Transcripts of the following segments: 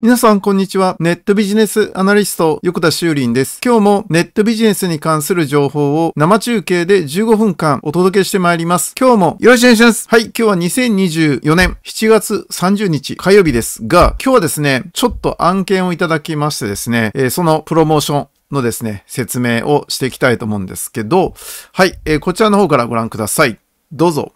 皆さん、こんにちは。ネットビジネスアナリスト、横田修林です。今日もネットビジネスに関する情報を生中継で15分間お届けしてまいります。今日もよろしくお願いします。はい、今日は2024年7月30日火曜日ですが、今日はですね、ちょっと案件をいただきましてですね、えー、そのプロモーション、のですね、説明をしていきたいと思うんですけど、はい、えー、こちらの方からご覧ください。どうぞ。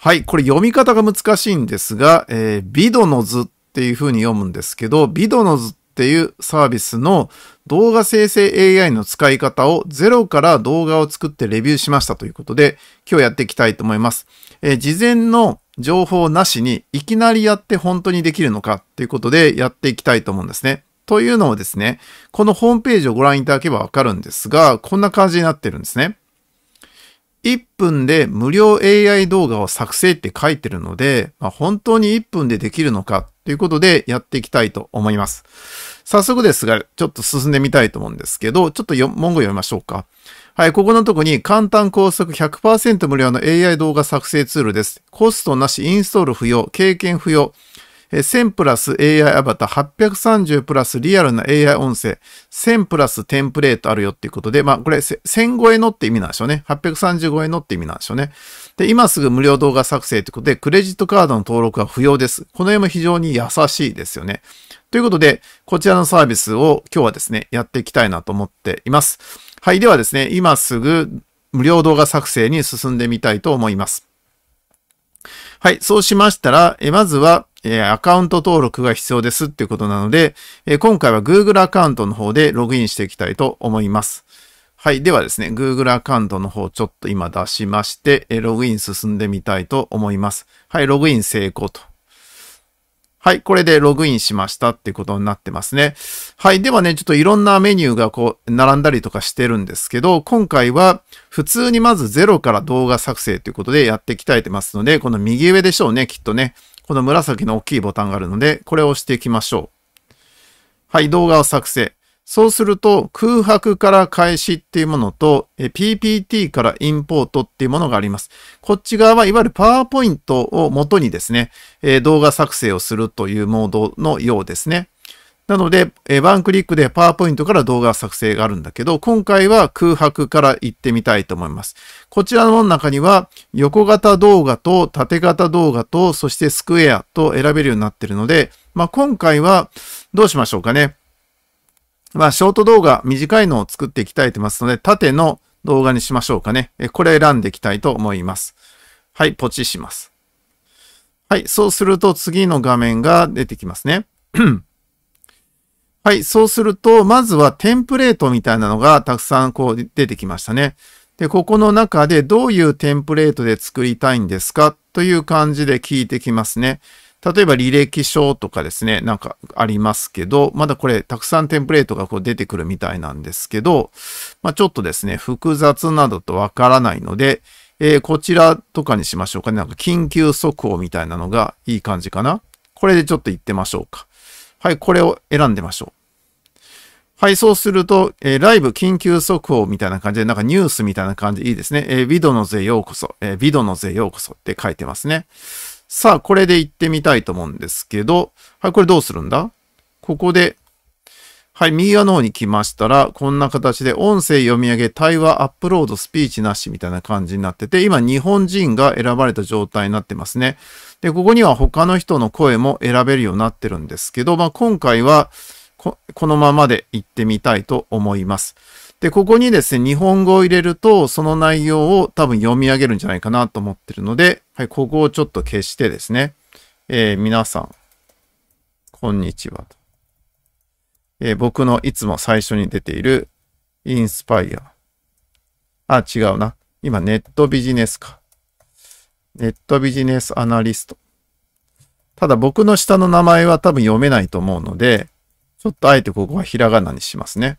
はい、これ読み方が難しいんですが、えー、ビドノズっていう風に読むんですけど、ビドノズっていうサービスの動画生成 AI の使い方をゼロから動画を作ってレビューしましたということで、今日やっていきたいと思います。えー、事前の情報なしにいきなりやって本当にできるのかっていうことでやっていきたいと思うんですね。というのをですね、このホームページをご覧いただけばわかるんですが、こんな感じになってるんですね。1分で無料 AI 動画を作成って書いてるので、まあ、本当に1分でできるのかということでやっていきたいと思います。早速ですが、ちょっと進んでみたいと思うんですけど、ちょっと文言読みましょうか。はい、ここのとこに簡単高速100%無料の AI 動画作成ツールです。コストなし、インストール不要、経験不要、1000プラス AI アバター、830プラスリアルな AI 音声、1000プラステンプレートあるよっていうことで、まあこれ1000超えのって意味なんでしょうね。830超えのって意味なんでしょうね。で、今すぐ無料動画作成ということで、クレジットカードの登録は不要です。この辺も非常に優しいですよね。ということで、こちらのサービスを今日はですね、やっていきたいなと思っています。はい、ではですね、今すぐ無料動画作成に進んでみたいと思います。はい、そうしましたら、えまずは、えアカウント登録が必要ですっていうことなので、え今回は Google アカウントの方でログインしていきたいと思います。はい。ではですね、Google アカウントの方ちょっと今出しまして、えログイン進んでみたいと思います。はい。ログイン成功と。はい。これでログインしましたっていうことになってますね。はい。ではね、ちょっといろんなメニューがこう、並んだりとかしてるんですけど、今回は普通にまずゼロから動画作成ということでやっていきたいと思いますので、この右上でしょうね、きっとね。この紫の大きいボタンがあるので、これを押していきましょう。はい、動画を作成。そうすると、空白から開始っていうものと、PPT からインポートっていうものがあります。こっち側はいわゆる PowerPoint を元にですね、動画作成をするというモードのようですね。なので、えー、ワンクリックでパワーポイントから動画作成があるんだけど、今回は空白から行ってみたいと思います。こちらの中には、横型動画と縦型動画と、そしてスクエアと選べるようになっているので、まあ、今回はどうしましょうかね。まあ、ショート動画、短いのを作っていきたいと思いますので、縦の動画にしましょうかね。これ選んでいきたいと思います。はい、ポチします。はい、そうすると次の画面が出てきますね。はい。そうすると、まずはテンプレートみたいなのがたくさんこう出てきましたね。で、ここの中でどういうテンプレートで作りたいんですかという感じで聞いてきますね。例えば履歴書とかですね、なんかありますけど、まだこれたくさんテンプレートがこう出てくるみたいなんですけど、まあ、ちょっとですね、複雑などとわからないので、えー、こちらとかにしましょうかね。なんか緊急速報みたいなのがいい感じかな。これでちょっと行ってましょうか。はい、これを選んでましょう。はい、そうすると、えー、ライブ緊急速報みたいな感じで、なんかニュースみたいな感じでいいですね。えー、ビドの税ようこそ、えー、ビドの税ようこそって書いてますね。さあ、これで行ってみたいと思うんですけど、はい、これどうするんだここで、はい、右側の方に来ましたら、こんな形で音声読み上げ、対話、アップロード、スピーチなしみたいな感じになってて、今日本人が選ばれた状態になってますね。で、ここには他の人の声も選べるようになってるんですけど、まあ今回は、このままで行ってみたいと思います。で、ここにですね、日本語を入れると、その内容を多分読み上げるんじゃないかなと思ってるので、はい、ここをちょっと消してですね、えー、皆さん、こんにちは。と、えー、僕のいつも最初に出ている、インスパイア。あ、違うな。今、ネットビジネスか。ネットビジネスアナリスト。ただ僕の下の名前は多分読めないと思うので、ちょっとあえてここはひらがなにしますね。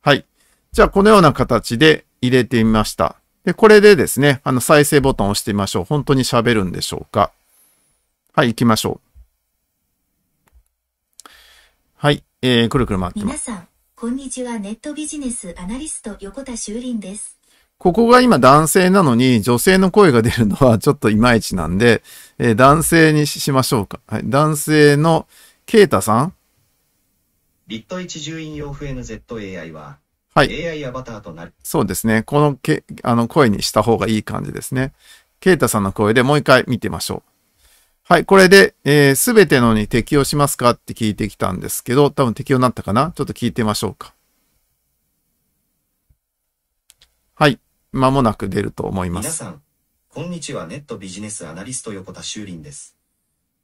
はい。じゃあ、このような形で入れてみました。で、これでですね、あの、再生ボタンを押してみましょう。本当に喋るんでしょうか。はい、行きましょう。はい、えー、くるくる回ってます。皆さん、こんにちは。ネットビジネスアナリスト、横田修林です。ここが今男性なのに女性の声が出るのはちょっといまいちなんで、えー、男性にしましょうか。はい、男性の、ケイタさんビット1従員用フ n z a i は、はい。AI アバターとなる。そうですね。このけあの声にした方がいい感じですね。ケイタさんの声でもう一回見てみましょう。はい、これで、えー、てのに適用しますかって聞いてきたんですけど、多分適用になったかなちょっと聞いてみましょうか。はい、間もなく出ると思います。皆さん、こんにちは。ネットビジネスアナリスト横田修林です。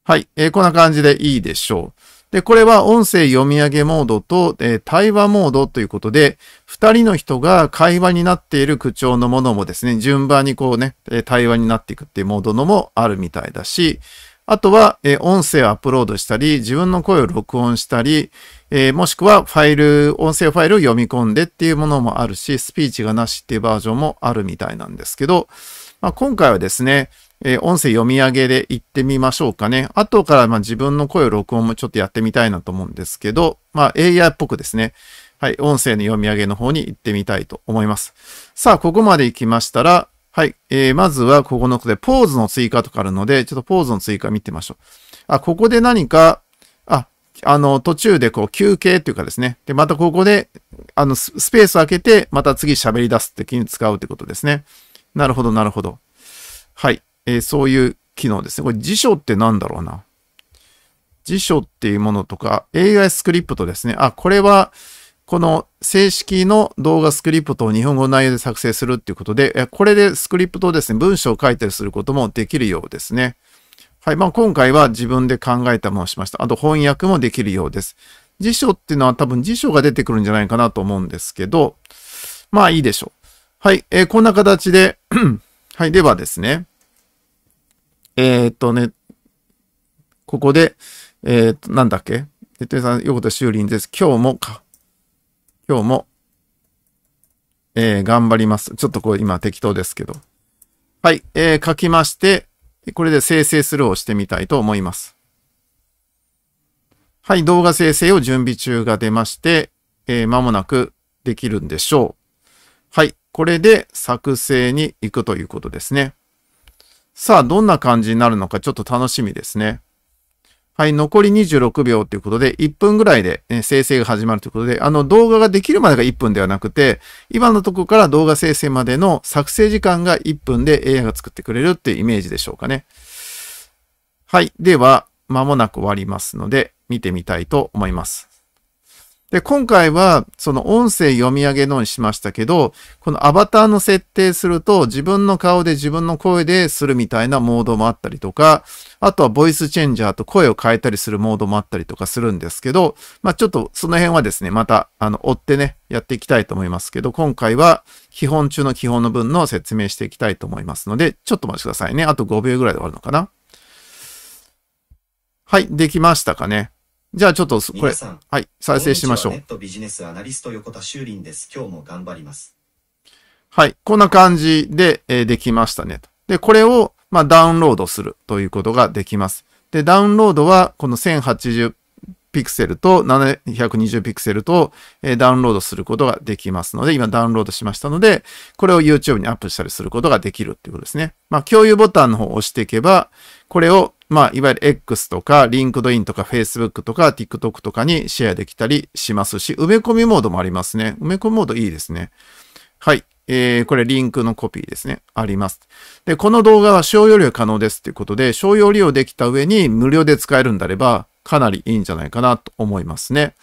はい、えー、こんな感じでいいでしょう。で、これは音声読み上げモードと、えー、対話モードということで、二人の人が会話になっている口調のものもですね、順番にこうね、対話になっていくっていうモードのもあるみたいだし、あとは、えー、音声をアップロードしたり、自分の声を録音したり、えー、もしくはファイル、音声ファイルを読み込んでっていうものもあるし、スピーチがなしっていうバージョンもあるみたいなんですけど、まあ、今回はですね、えー、音声読み上げで行ってみましょうかね。後からまあ自分の声を録音もちょっとやってみたいなと思うんですけど、まあ AI っぽくですね。はい、音声の読み上げの方に行ってみたいと思います。さあ、ここまで行きましたら、はい、えー、まずはここのこでポーズの追加とかあるので、ちょっとポーズの追加見てみましょう。あ、ここで何か、あ、あの、途中でこう休憩っていうかですね。で、またここで、あの、スペース開けて、また次喋り出すって気に使うってことですね。なるほど、なるほど。はい。えー、そういう機能ですね。これ辞書って何だろうな。辞書っていうものとか、AI スクリプトですね。あ、これは、この正式の動画スクリプトを日本語内容で作成するっていうことで、これでスクリプトをですね、文章を書いたりすることもできるようですね。はい。まあ、今回は自分で考えたものをしました。あと翻訳もできるようです。辞書っていうのは多分辞書が出てくるんじゃないかなと思うんですけど、まあいいでしょう。はい。えー、こんな形で はい。ではですね。えー、っとね、ここで、えー、っと、なんだっけ哲平さん、横田修林です。今日もか。今日も、えー、頑張ります。ちょっとこれ今適当ですけど。はい、えー、書きまして、これで生成するをしてみたいと思います。はい、動画生成を準備中が出まして、えー、間もなくできるんでしょう。はい、これで作成に行くということですね。さあ、どんな感じになるのかちょっと楽しみですね。はい、残り26秒ということで、1分ぐらいで、ね、生成が始まるということで、あの動画ができるまでが1分ではなくて、今のところから動画生成までの作成時間が1分で AI が作ってくれるっていうイメージでしょうかね。はい、では、間もなく終わりますので、見てみたいと思います。で、今回はその音声読み上げのにしましたけど、このアバターの設定すると自分の顔で自分の声でするみたいなモードもあったりとか、あとはボイスチェンジャーと声を変えたりするモードもあったりとかするんですけど、まあちょっとその辺はですね、またあの追ってね、やっていきたいと思いますけど、今回は基本中の基本の分の説明していきたいと思いますので、ちょっとお待ちくださいね。あと5秒ぐらいで終わるのかな。はい、できましたかね。じゃあちょっと、これ、はい、再生しましょう。ネットビジネスアナリスト横田修林です。今日も頑張ります。はい、こんな感じで、えー、できましたね。で、これを、まあ、ダウンロードするということができます。で、ダウンロードは、この1080ピクセルと720ピクセルと、えー、ダウンロードすることができますので、今ダウンロードしましたので、これを YouTube にアップしたりすることができるっていうことですね。まあ、共有ボタンの方を押していけば、これをまあ、いわゆる X とか、LinkedIn とか Facebook とか TikTok とかにシェアできたりしますし、埋め込みモードもありますね。埋め込みモードいいですね。はい。えー、これリンクのコピーですね。あります。で、この動画は商用利用可能ですということで、商用利用できた上に無料で使えるんだれば、かなりいいんじゃないかなと思いますね。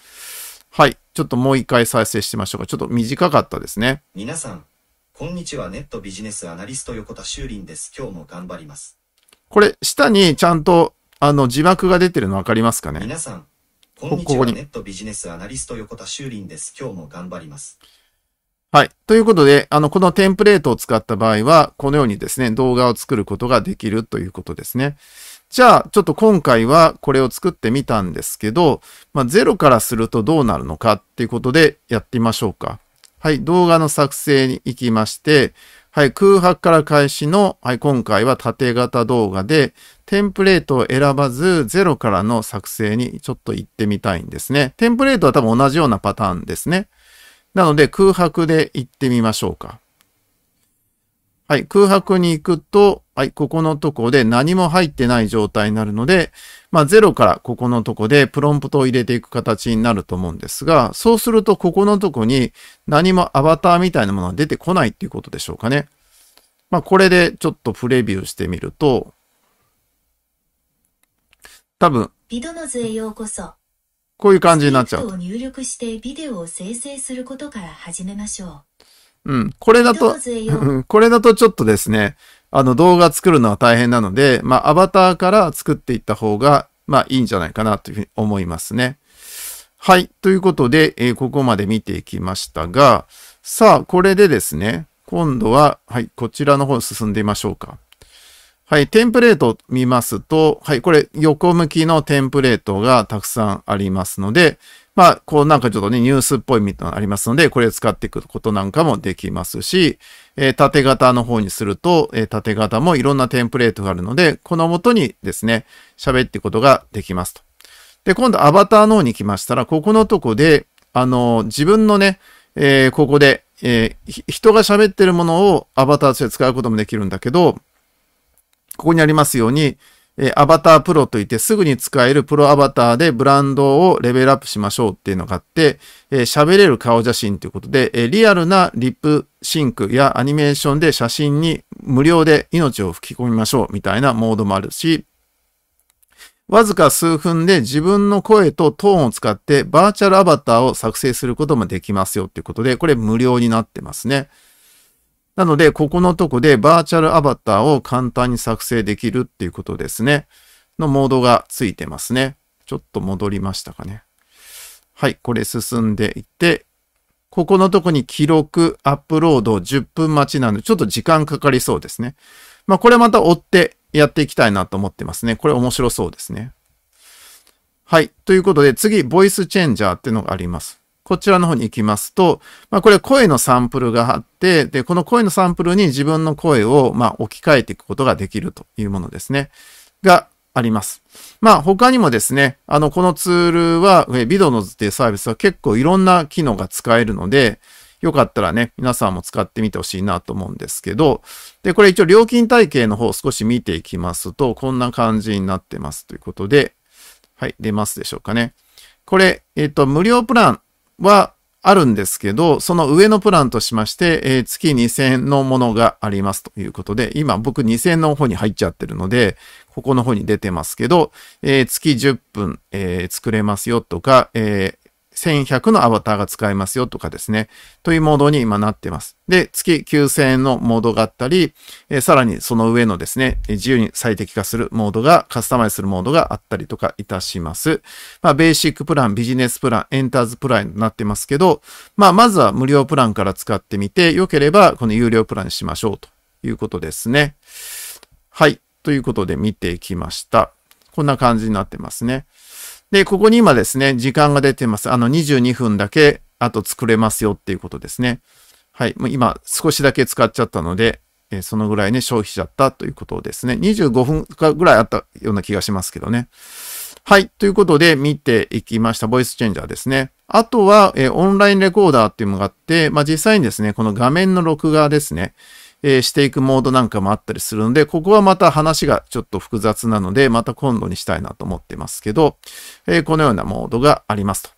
はい。ちょっともう一回再生してみましょうか。ちょっと短かったですね。皆さん、こんにちは。ネットビジネスアナリスト横田修林です。今日も頑張ります。これ、下にちゃんと、あの、字幕が出てるの分かりますかね皆さん、こんにちは。ネットビジネスアナリスト横田修林です。今日も頑張ります。はい。ということで、あの、このテンプレートを使った場合は、このようにですね、動画を作ることができるということですね。じゃあ、ちょっと今回はこれを作ってみたんですけど、まあ、ゼロからするとどうなるのかっていうことでやってみましょうか。はい。動画の作成に行きまして、はい、空白から開始の、はい、今回は縦型動画で、テンプレートを選ばず、ゼロからの作成にちょっと行ってみたいんですね。テンプレートは多分同じようなパターンですね。なので、空白で行ってみましょうか。はい、空白に行くと、はい、ここのとこで何も入ってない状態になるので、まあ、0からここのとこでプロンプトを入れていく形になると思うんですが、そうするとここのとこに何もアバターみたいなものが出てこないっていうことでしょうかね。まあ、これでちょっとプレビューしてみると、多分、ビドノズへようこそ。こういう感じになっちゃう。入力してビデオを生成することから始めましょう。うん。これだと、これだとちょっとですね、あの動画作るのは大変なので、まあアバターから作っていった方が、まあいいんじゃないかなというふうに思いますね。はい。ということで、えー、ここまで見ていきましたが、さあ、これでですね、今度は、はい、こちらの方進んでみましょうか。はい、テンプレートを見ますと、はい、これ横向きのテンプレートがたくさんありますので、まあ、こうなんかちょっとね、ニュースっぽいみたいなのありますので、これを使っていくことなんかもできますし、えー、縦型の方にすると、えー、縦型もいろんなテンプレートがあるので、この元にですね、喋ってことができますと。で、今度アバターの方に来ましたら、ここのとこで、あのー、自分のね、えここで、え人が喋ってるものをアバターとして使うこともできるんだけど、ここにありますように、えアバタープロといってすぐに使えるプロアバターでブランドをレベルアップしましょうっていうのがあって、え喋れる顔写真ということで、えリアルなリップシンクやアニメーションで写真に無料で命を吹き込みましょうみたいなモードもあるし、わずか数分で自分の声とトーンを使ってバーチャルアバターを作成することもできますよっていうことで、これ無料になってますね。なので、ここのとこでバーチャルアバターを簡単に作成できるっていうことですね。のモードがついてますね。ちょっと戻りましたかね。はい、これ進んでいって、ここのとこに記録、アップロード10分待ちなんで、ちょっと時間かかりそうですね。まあ、これまた追ってやっていきたいなと思ってますね。これ面白そうですね。はい。ということで、次、ボイスチェンジャーっていうのがあります。こちらの方に行きますと、まあ、これは声のサンプルがあって、で、この声のサンプルに自分の声を、まあ、置き換えていくことができるというものですね。があります。まあ、他にもですね、あの、このツールは、ビドノズっていうサービスは結構いろんな機能が使えるので、よかったらね、皆さんも使ってみてほしいなと思うんですけど、で、これ一応料金体系の方少し見ていきますと、こんな感じになってますということで、はい、出ますでしょうかね。これ、えっと、無料プランはあるんですけど、その上のプランとしまして、えー、月2000円のものがありますということで、今僕2000円の方に入っちゃってるので、ここの方に出てますけど、えー、月10分、えー、作れますよとか、え1100のアバターが使えますよとかですね、というモードに今なってます。で、月9000円のモードがあったり、えさらにその上のですね、自由に最適化するモードが、カスタマイズするモードがあったりとかいたします。まあ、ベーシックプラン、ビジネスプラン、エンターズプランになってますけど、まあ、まずは無料プランから使ってみて、良ければこの有料プランにしましょうということですね。はい。ということで見ていきました。こんな感じになってますね。で、ここに今ですね、時間が出てます。あの、22分だけ、あと作れますよっていうことですね。はい。もう今、少しだけ使っちゃったので、えー、そのぐらいね、消費しちゃったということですね。25分かぐらいあったような気がしますけどね。はい。ということで、見ていきました。ボイスチェンジャーですね。あとは、えー、オンラインレコーダーっていうのがあって、まあ、実際にですね、この画面の録画ですね。えー、していくモードなんかもあったりするので、ここはまた話がちょっと複雑なので、また今度にしたいなと思ってますけど、えー、このようなモードがありますと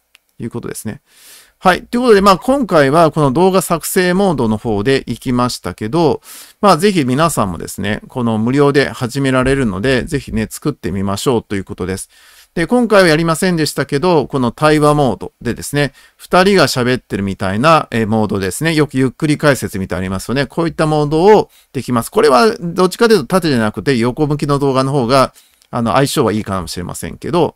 いうことですね。はい。ということで、まあ今回はこの動画作成モードの方で行きましたけど、まあぜひ皆さんもですね、この無料で始められるので、ぜひね、作ってみましょうということです。で、今回はやりませんでしたけど、この対話モードでですね、二人が喋ってるみたいなモードですね。よくゆっくり解説みたいありますよね。こういったモードをできます。これはどっちかというと縦じゃなくて横向きの動画の方が、あの、相性はいいかもしれませんけど、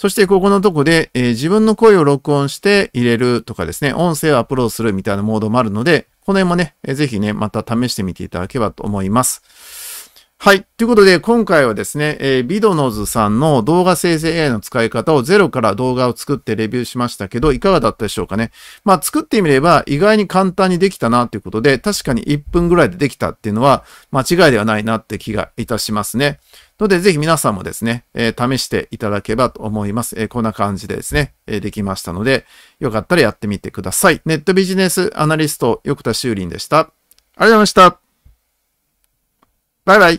そしてここのとこで、えー、自分の声を録音して入れるとかですね、音声をアップロードするみたいなモードもあるので、この辺もね、ぜひね、また試してみていただければと思います。はい。ということで、今回はですね、えー、ビドノズさんの動画生成 AI の使い方をゼロから動画を作ってレビューしましたけど、いかがだったでしょうかね。まあ、作ってみれば意外に簡単にできたなということで、確かに1分ぐらいでできたっていうのは間違いではないなって気がいたしますね。ので、ぜひ皆さんもですね、えー、試していただければと思います。えー、こんな感じでですね、えー、できましたので、よかったらやってみてください。ネットビジネスアナリスト、横田修林でした。ありがとうございました。バイバイ。